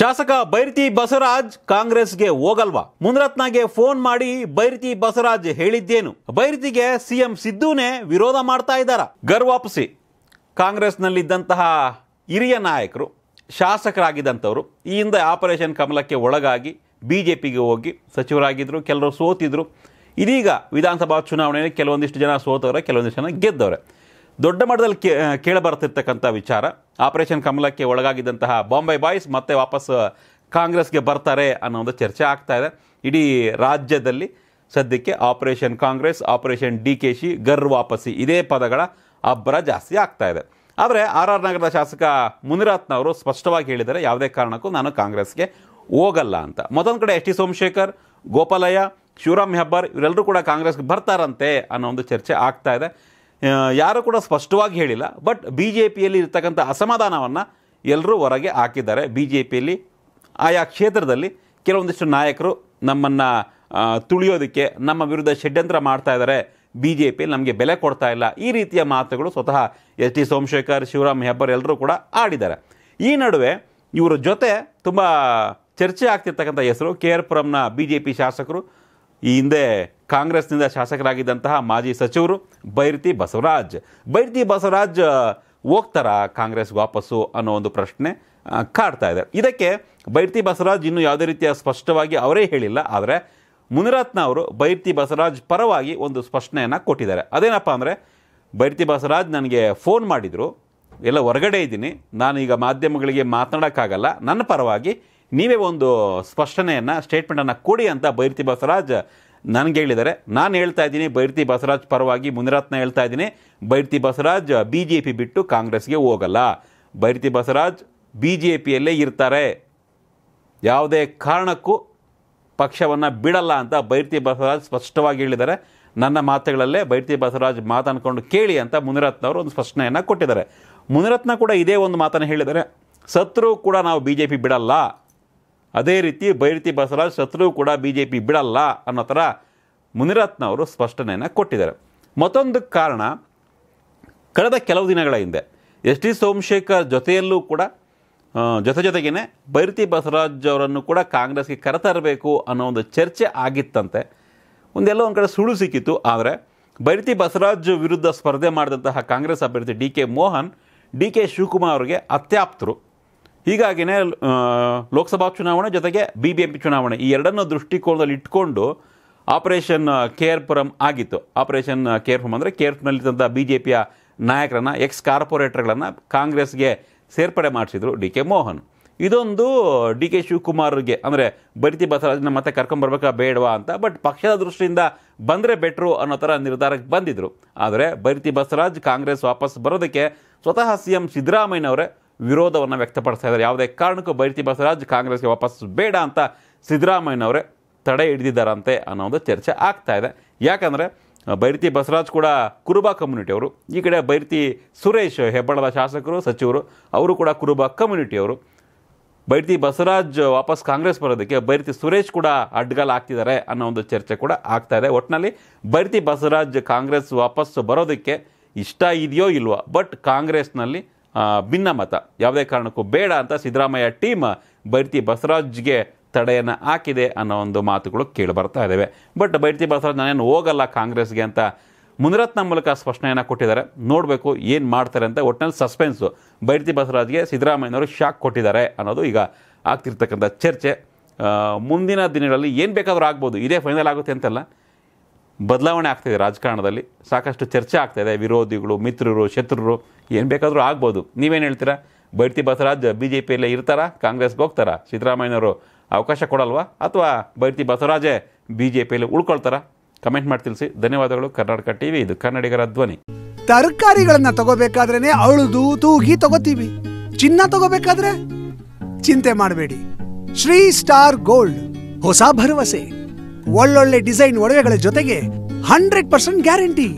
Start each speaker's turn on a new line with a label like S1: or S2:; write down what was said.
S1: ಶಾಸಕ ಬೈರತಿ ಬಸವರಾಜ್ ಕಾಂಗ್ರೆಸ್ಗೆ ಹೋಗಲ್ವಾ ಮುನರತ್ನಗೆ ಫೋನ್ ಮಾಡಿ ಬೈರತಿ ಬಸವರಾಜ್ ಹೇಳಿದ್ದೇನು ಬೈರತಿಗೆ ಸಿಎಂ ಸಿದ್ದುನೇ ವಿರೋಧ ಮಾಡ್ತಾ ಇದ್ದಾರ ವಾಪಸಿ ಕಾಂಗ್ರೆಸ್ನಲ್ಲಿದ್ದಂತಹ ಹಿರಿಯ ನಾಯಕರು ಶಾಸಕರಾಗಿದ್ದಂಥವರು ಈ ಹಿಂದೆ ಆಪರೇಷನ್ ಕಮಲಕ್ಕೆ ಒಳಗಾಗಿ ಬಿ ಜೆ ಪಿಗೆ ಹೋಗಿ ಸಚಿವರಾಗಿದ್ದರು ಕೆಲವರು ಸೋತಿದ್ರು ಇದೀಗ ವಿಧಾನಸಭಾ ಚುನಾವಣೆಯಲ್ಲಿ ಕೆಲವೊಂದಿಷ್ಟು ಜನ ಸೋತವ್ರೆ ಕೆಲವೊಂದಿಷ್ಟು ಜನ ಗೆದ್ದವ್ರೆ ದೊಡ್ಡ ಮಟ್ಟದಲ್ಲಿ ಕೇ ಕೇಳಬರ್ತಿರ್ತಕ್ಕಂಥ ವಿಚಾರ ಆಪರೇಷನ್ ಕಮಲಕ್ಕೆ ಒಳಗಾಗಿದ್ದಂತಹ ಬಾಂಬೆ ಬಾಯ್ಸ್ ಮತ್ತೆ ವಾಪಸ್ ಕಾಂಗ್ರೆಸ್ಗೆ ಬರ್ತಾರೆ ಅನ್ನೋ ಒಂದು ಚರ್ಚೆ ಆಗ್ತಾ ಇದೆ ಇಡೀ ರಾಜ್ಯದಲ್ಲಿ ಸದ್ಯಕ್ಕೆ operation Congress operation D K Shi ಗರ್ ವಾಪಸಿ ಇದೇ ಪದಗಳ ಅಬ್ಬರ ಜಾಸ್ತಿ ಆಗ್ತಾ ಇದೆ ಆದರೆ ಆರ್ ಆರ್ ನಗರದ ಶಾಸಕ ಅವರು ಸ್ಪಷ್ಟವಾಗಿ ಹೇಳಿದರೆ ಯಾವುದೇ ಕಾರಣಕ್ಕೂ ನಾನು ಕಾಂಗ್ರೆಸ್ಗೆ ಹೋಗಲ್ಲ ಅಂತ ಮತ್ತೊಂದು ಕಡೆ ಎಸ್ ಟಿ ಸೋಮಶೇಖರ್ ಗೋಪಾಲಯ್ಯ ಶಿವರಾಮ್ ಹೆಬ್ಬಾರ್ ಇವರೆಲ್ಲರೂ ಕೂಡ ಕಾಂಗ್ರೆಸ್ಗೆ ಬರ್ತಾರಂತೆ ಅನ್ನೋ ಒಂದು ಚರ್ಚೆ ಆಗ್ತಾ ಇದೆ ಯಾರು ಕೂಡ ಸ್ಪಷ್ಟವಾಗಿ ಹೇಳಿಲ್ಲ ಬಟ್ ಬಿ ಜೆ ಪಿಯಲ್ಲಿ ಇರ್ತಕ್ಕಂಥ ಅಸಮಾಧಾನವನ್ನು ಎಲ್ಲರೂ ಹೊರಗೆ ಹಾಕಿದ್ದಾರೆ ಬಿ ಜೆ ಪಿಯಲ್ಲಿ ಆಯಾ ಕ್ಷೇತ್ರದಲ್ಲಿ ಕೆಲವೊಂದಿಷ್ಟು ನಾಯಕರು ನಮ್ಮನ್ನು ತುಳಿಯೋದಕ್ಕೆ ನಮ್ಮ ವಿರುದ್ಧ ಷಡ್ಯಂತ್ರ ಮಾಡ್ತಾ ಇದ್ದಾರೆ ಬಿ ಜೆ ಪಿ ನಮಗೆ ಬೆಲೆ ಕೊಡ್ತಾ ಇಲ್ಲ ಈ ರೀತಿಯ ಮಾತುಗಳು ಸ್ವತಃ ಎಸ್ ಟಿ ಸೋಮಶೇಖರ್ ಶಿವರಾಮ್ ಹೆಬ್ಬರ್ ಎಲ್ಲರೂ ಕೂಡ ಆಡಿದ್ದಾರೆ ಈ ನಡುವೆ ಇವರ ಜೊತೆ ತುಂಬ ಚರ್ಚೆ ಆಗ್ತಿರ್ತಕ್ಕಂಥ ಹೆಸರು ಕೆ ಆರ್ ಪುರಂನ ಬಿ ಜೆ ಪಿ ಶಾಸಕರು ಈ ಹಿಂದೆ ಕಾಂಗ್ರೆಸ್ನಿಂದ ಶಾಸಕರಾಗಿದ್ದಂತಹ ಮಾಜಿ ಸಚಿವರು ಬೈರ್ತಿ ಬಸವರಾಜ್ ಬೈರ್ತಿ ಬಸವರಾಜ್ ಹೋಗ್ತಾರಾ ಕಾಂಗ್ರೆಸ್ ವಾಪಸ್ಸು ಅನ್ನೋ ಒಂದು ಪ್ರಶ್ನೆ ಕಾಡ್ತಾ ಇದೆ ಇದಕ್ಕೆ ಬೈರ್ತಿ ಬಸವರಾಜ್ ಇನ್ನೂ ಯಾವುದೇ ರೀತಿಯ ಸ್ಪಷ್ಟವಾಗಿ ಅವರೇ ಹೇಳಿಲ್ಲ ಆದರೆ ಮುನಿರತ್ನ ಅವರು ಬೈರ್ತಿ ಬಸವರಾಜ್ ಪರವಾಗಿ ಒಂದು ಸ್ಪಷ್ಟನೆಯನ್ನು ಕೊಟ್ಟಿದ್ದಾರೆ ಅದೇನಪ್ಪ ಅಂದರೆ ಬೈರ್ತಿ ಬಸವರಾಜ್ ನನಗೆ ಫೋನ್ ಮಾಡಿದರು ಎಲ್ಲ ಹೊರಗಡೆ ಇದ್ದೀನಿ ನಾನೀಗ ಮಾಧ್ಯಮಗಳಿಗೆ ಮಾತನಾಡೋಕ್ಕಾಗಲ್ಲ ನನ್ನ ಪರವಾಗಿ ನೀವೇ ಒಂದು ಸ್ಪಷ್ಟನೆಯನ್ನು ಸ್ಟೇಟ್ಮೆಂಟನ್ನು ಕೊಡಿ ಅಂತ ಬೈರ್ತಿ ಬಸವರಾಜ್ ನನಗೆ ಹೇಳಿದ್ದಾರೆ ನಾನು ಹೇಳ್ತಾ ಇದ್ದೀನಿ ಬೈರ್ತಿ ಬಸವರಾಜ್ ಪರವಾಗಿ ಮುನಿರತ್ನ ಹೇಳ್ತಾ ಇದ್ದೀನಿ Byrathi Basavaraj B J P ಬಿಟ್ಟು ಕಾಂಗ್ರೆಸ್ಗೆ ಹೋಗಲ್ಲ ಬೈರ್ತಿ ಬಸವರಾಜ್ ಬಿ ಜೆ ಪಿಯಲ್ಲೇ ಇರ್ತಾರೆ ಯಾವುದೇ ಕಾರಣಕ್ಕೂ ಪಕ್ಷವನ್ನು ಬಿಡಲ್ಲ ಅಂತ ಬೈರ್ತಿ ಬಸವರಾಜ್ ಸ್ಪಷ್ಟವಾಗಿ ಹೇಳಿದ್ದಾರೆ ನನ್ನ ಮಾತುಗಳಲ್ಲೇ ಬೈರ್ತಿ ಬಸವರಾಜ್ ಮಾತನ್ಕೊಂಡು ಕೇಳಿ ಅಂತ ಮುನಿರತ್ನವರು ಒಂದು ಸ್ಪಷ್ಟನೆಯನ್ನು ಕೊಟ್ಟಿದ್ದಾರೆ ಮುನಿರತ್ನ ಕೂಡ ಇದೇ ಒಂದು ಮಾತನ್ನು ಹೇಳಿದ್ದಾರೆ ಸತ್ರು ಕೂಡ ನಾವು ಬಿ ಜೆ ಪಿ ಬಿಡಲ್ಲ ಅದೇ ರೀತಿ ಬೈರತಿ ಬಸವರಾಜ್ ಶತ್ರು ಕೂಡ ಬಿ ಜೆ ಪಿ ಬಿಡಲ್ಲ ಅನ್ನೋ ಥರ ಮುನಿರತ್ನ ಅವರು ಸ್ಪಷ್ಟನೆಯನ್ನು ಕೊಟ್ಟಿದ್ದಾರೆ ಮತ್ತೊಂದು ಕಾರಣ ಕಳೆದ ಕೆಲವು ದಿನಗಳ ಹಿಂದೆ ಎಸ್ ಟಿ ಸೋಮಶೇಖರ್ ಜೊತೆಯಲ್ಲೂ ಕೂಡ ಜೊತೆ ಜೊತೆಗೇ ಬೈರತಿ ಬಸವರಾಜ್ ಅವರನ್ನು ಕೂಡ ಕಾಂಗ್ರೆಸ್ಗೆ ಕರೆತರಬೇಕು ಅನ್ನೋ ಒಂದು ಚರ್ಚೆ ಆಗಿತ್ತಂತೆ ಒಂದೆಲ್ಲೋ ಒಂದು ಕಡೆ ಸುಳ್ಳು ಸಿಕ್ಕಿತ್ತು ಆದರೆ ಬೈರತಿ ಬಸವರಾಜ್ ವಿರುದ್ಧ ಸ್ಪರ್ಧೆ ಮಾಡಿದಂತಹ ಕಾಂಗ್ರೆಸ್ ಅಭ್ಯರ್ಥಿ D K Mohan D K Shivakumar ಅವರಿಗೆ ಅತ್ಯಾಪ್ತರು ಹೀಗಾಗಿನೇ ಲೋಕಸಭಾ ಚುನಾವಣೆ ಜೊತೆಗೆ ಬಿ ಬಿ ಎಂ ಪಿ ಚುನಾವಣೆ ಈ ಎರಡನ್ನೂ ದೃಷ್ಟಿಕೋನದಲ್ಲಿ ಇಟ್ಕೊಂಡು ಆಪರೇಷನ್ ಕೇರ್ಪುರಂ ಆಗಿತ್ತು ಆಪರೇಷನ್ ಕೇರ್ಪುರಂ ಅಂದರೆ ಕೇರ್ಪುರಲ್ಲಿದ್ದಂಥ ಬಿ ಜೆ ಪಿಯ ನಾಯಕರನ್ನು ಎಕ್ಸ್ ಕಾರ್ಪೊರೇಟರ್ಗಳನ್ನು ಕಾಂಗ್ರೆಸ್ಗೆ ಸೇರ್ಪಡೆ ಮಾಡಿಸಿದರು ಡಿ ಕೆ ಮೋಹನ್ ಇದೊಂದು ಡಿ ಕೆ ಶಿವಕುಮಾರ್ಗೆ ಅಂದರೆ ಬರಿತಿ ಬಸವರಾಜನ ಮತ್ತೆ ಕರ್ಕೊಂಬರ್ಬೇಕಾ ಬೇಡವಾ ಅಂತ ಬಟ್ ಪಕ್ಷದ ದೃಷ್ಟಿಯಿಂದ ಬಂದರೆ ಬೆಟ್ರು ಅನ್ನೋ ಥರ ನಿರ್ಧಾರಕ್ಕೆ ಬಂದಿದ್ದರು ಆದರೆ ಬರಿತಿ ಬಸವರಾಜ್ ಕಾಂಗ್ರೆಸ್ ವಾಪಸ್ ಬರೋದಕ್ಕೆ ಸ್ವತಃ ಸಿ ಎಂ ಸಿದ್ದರಾಮಯ್ಯನವರೇ ವಿರೋಧವನ್ನು ವ್ಯಕ್ತಪಡಿಸ್ತಾ ಇದ್ದಾರೆ ಯಾವುದೇ ಕಾರಣಕ್ಕೂ ಬೈರತಿ ಬಸವರಾಜ್ ಕಾಂಗ್ರೆಸ್ಗೆ ವಾಪಸ್ ಬೇಡ ಅಂತ ಸಿದ್ದರಾಮಯ್ಯನವರೇ ತಡೆ ಹಿಡಿದಿದ್ದಾರಂತೆ ಅನ್ನೋ ಒಂದು ಚರ್ಚೆ ಆಗ್ತಾ ಇದೆ ಯಾಕಂದರೆ ಬೈರತಿ ಬಸವರಾಜ್ ಕೂಡ ಕುರುಬ ಕಮ್ಯುನಿಟಿಯವರು ಈ ಕಡೆ ಬೈರತಿ ಸುರೇಶ್ ಹೆಬ್ಬಳದ ಶಾಸಕರು ಸಚಿವರು ಅವರು ಕೂಡ ಕುರುಬ ಕಮ್ಯುನಿಟಿಯವರು ಬೈರತಿ ಬಸವರಾಜ್ ವಾಪಸ್ ಕಾಂಗ್ರೆಸ್ ಬರೋದಕ್ಕೆ ಬೈರತಿ ಸುರೇಶ್ ಕೂಡ ಅಡ್ಗಲ್ ಆಗ್ತಿದ್ದಾರೆ ಅನ್ನೋ ಒಂದು ಚರ್ಚೆ ಕೂಡ ಆಗ್ತಾ ಇದೆ ಒಟ್ಟಿನಲ್ಲಿ ಬೈರತಿ ಬಸವರಾಜ್ ಕಾಂಗ್ರೆಸ್ ವಾಪಸ್ ಬರೋದಕ್ಕೆ ಇಷ್ಟ ಇದೆಯೋ ಇಲ್ವೋ ಬಟ್ ಕಾಂಗ್ರೆಸ್ನಲ್ಲಿ ಮತ ಯಾವುದೇ ಕಾರಣಕ್ಕೂ ಬೇಡ ಅಂತ ಸಿದ್ದರಾಮಯ್ಯ ಟೀಮ್ ಬೈರ್ತಿ ಬಸವರಾಜ್ಗೆ ತಡೆಯನ್ನು ಹಾಕಿದೆ ಅನ್ನೋ ಒಂದು ಮಾತುಗಳು ಕೇಳಿ ಬರ್ತಾ ಇದ್ದಾವೆ ಬಟ್ ಬೈರ್ತಿ ಬಸವರಾಜ್ ನಾನೇನು ಹೋಗಲ್ಲ ಕಾಂಗ್ರೆಸ್ಗೆ ಅಂತ ಮುನಿರತ್ನ ಮೂಲಕ ಸ್ಪಷ್ಟನೆಯನ್ನು ಕೊಟ್ಟಿದ್ದಾರೆ ನೋಡಬೇಕು ಏನು ಮಾಡ್ತಾರೆ ಅಂತ ಒಟ್ಟಿನಲ್ಲಿ ಸಸ್ಪೆನ್ಸು ಬೈರ್ತಿ ಬಸವರಾಜ್ಗೆ ಸಿದ್ದರಾಮಯ್ಯನವರು ಶಾಕ್ ಕೊಟ್ಟಿದ್ದಾರೆ ಅನ್ನೋದು ಈಗ ಆಗ್ತಿರ್ತಕ್ಕಂಥ ಚರ್ಚೆ ಮುಂದಿನ ದಿನಗಳಲ್ಲಿ ಏನು ಬೇಕಾದರೂ ಆಗ್ಬೋದು ಇದೇ ಫೈನಲ್ ಆಗುತ್ತೆ ಅಂತಲ್ಲ ಬದಲಾವಣೆ ಆಗ್ತಿದೆ ರಾಜಕಾರಣದಲ್ಲಿ ಸಾಕಷ್ಟು ಚರ್ಚೆ ಆಗ್ತಾಯಿದೆ ವಿರೋಧಿಗಳು ಮಿತ್ರರು ಶತ್ರುರು ಏನು ಬೇಕಾದರೂ ಆಗ್ಬೋದು ನೀವೇನು ಹೇಳ್ತೀರಾ ಬೈರ್ತಿ ಬಸವರಾಜ್ ಬಿ ಜೆ ಪಿಯಲ್ಲೇ ಇರ್ತಾರಾ ಕಾಂಗ್ರೆಸ್ಗೆ ಹೋಗ್ತಾರಾ ಸಿದ್ದರಾಮಯ್ಯನವರು ಅವಕಾಶ ಕೊಡಲ್ವಾ ಅಥವಾ ಬೈರ್ತಿ ಬಸವರಾಜೇ ಬಿ ಜೆ ಪಿಯಲ್ಲಿ ಉಳ್ಕೊಳ್ತಾರಾ ಕಮೆಂಟ್ ಮಾಡಿ ತಿಳಿಸಿ ಧನ್ಯವಾದಗಳು ಕರ್ನಾಟಕ ಟಿವಿ ಇದು ಕನ್ನಡಿಗರ ಧ್ವನಿ ತರಕಾರಿಗಳನ್ನು ತಗೋಬೇಕಾದ್ರೆ ಅಳುದು ತೂಗಿ ತಗೋತೀವಿ ಚಿನ್ನ ತಗೋಬೇಕಾದ್ರೆ ಚಿಂತೆ ಮಾಡಬೇಡಿ ಶ್ರೀ ಸ್ಟಾರ್ ಗೋಲ್ಡ್ ಹೊಸ ಭರವಸೆ ಒಳ್ಳೊಳ್ಳೆ ಡಿಸೈನ್ ಒಡವೆಗಳ ಜೊತೆಗೆ ಹಂಡ್ರೆಡ್ ಪರ್ಸೆಂಟ್ ಗ್ಯಾರಂಟಿ